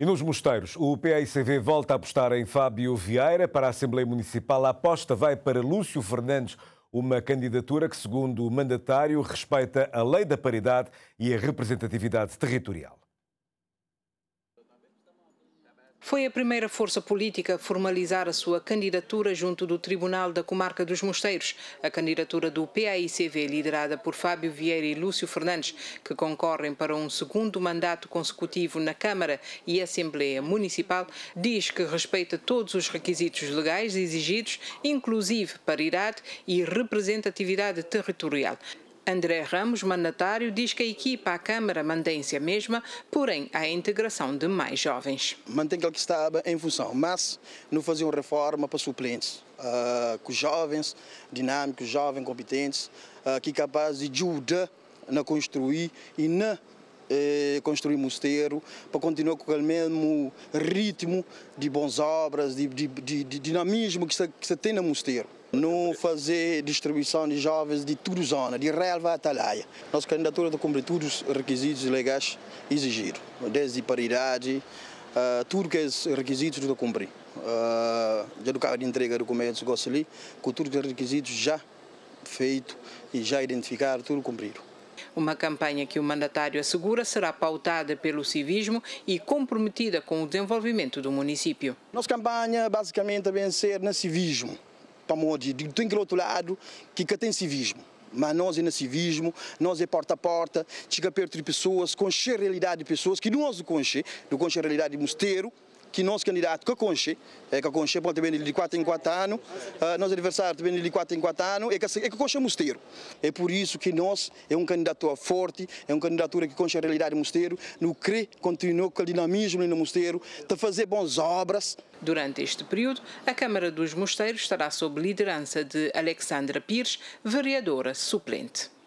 E nos mosteiros, o PAICV volta a apostar em Fábio Vieira para a Assembleia Municipal. A aposta vai para Lúcio Fernandes, uma candidatura que, segundo o mandatário, respeita a lei da paridade e a representatividade territorial. Foi a primeira força política a formalizar a sua candidatura junto do Tribunal da Comarca dos Mosteiros. A candidatura do PAICV, liderada por Fábio Vieira e Lúcio Fernandes, que concorrem para um segundo mandato consecutivo na Câmara e Assembleia Municipal, diz que respeita todos os requisitos legais exigidos, inclusive paridade e representatividade territorial. André Ramos, mandatário, diz que a equipa à Câmara mantém-se a mesma, porém a integração de mais jovens. Mantém aquilo que estava em função, mas não uma reforma para suplentes, uh, ah, com jovens dinâmicos, jovens competentes, uh, que capazes de ajudar na construir e na eh, construir mosteiro, para continuar com aquele mesmo ritmo de bons obras, de, de, de, de dinamismo que se, que se tem no mosteiro não fazer distribuição de jovens de a zona, de relva a talhaia. Nossa candidatura cumpre todos os requisitos legais exigidos, desde paridade, uh, tudo que os requisitos ah, de cumprir. Uh, já do cabo de entrega de documentos, gosto ali, com todos os requisitos já feito e já identificado, tudo cumprido. Uma campanha que o mandatário assegura será pautada pelo civismo e comprometida com o desenvolvimento do município. Nossa campanha basicamente vem ser no civismo para dizer, tem que outro lado que, tem civismo. Mas nós é no civismo, nós é porta a porta, chega perto de pessoas, conche a realidade de pessoas que nós não conhecemos, não conche a realidade de mosteiro, eh, que eh, nosso candidato, que conche, é que conche, pode vem de 4 em 4 anos, uh, nosso adversário vem de 4 em 4 anos, é que, é que conche Mosteiro. É por isso que nós é um candidato forte, é uma candidatura que conche a realidade do Mosteiro, no CRE continua com o dinamismo no Mosteiro, de fazer boas obras. Durante este período, a Câmara dos Mosteiros estará sob liderança de Alexandra Pires, vereadora suplente.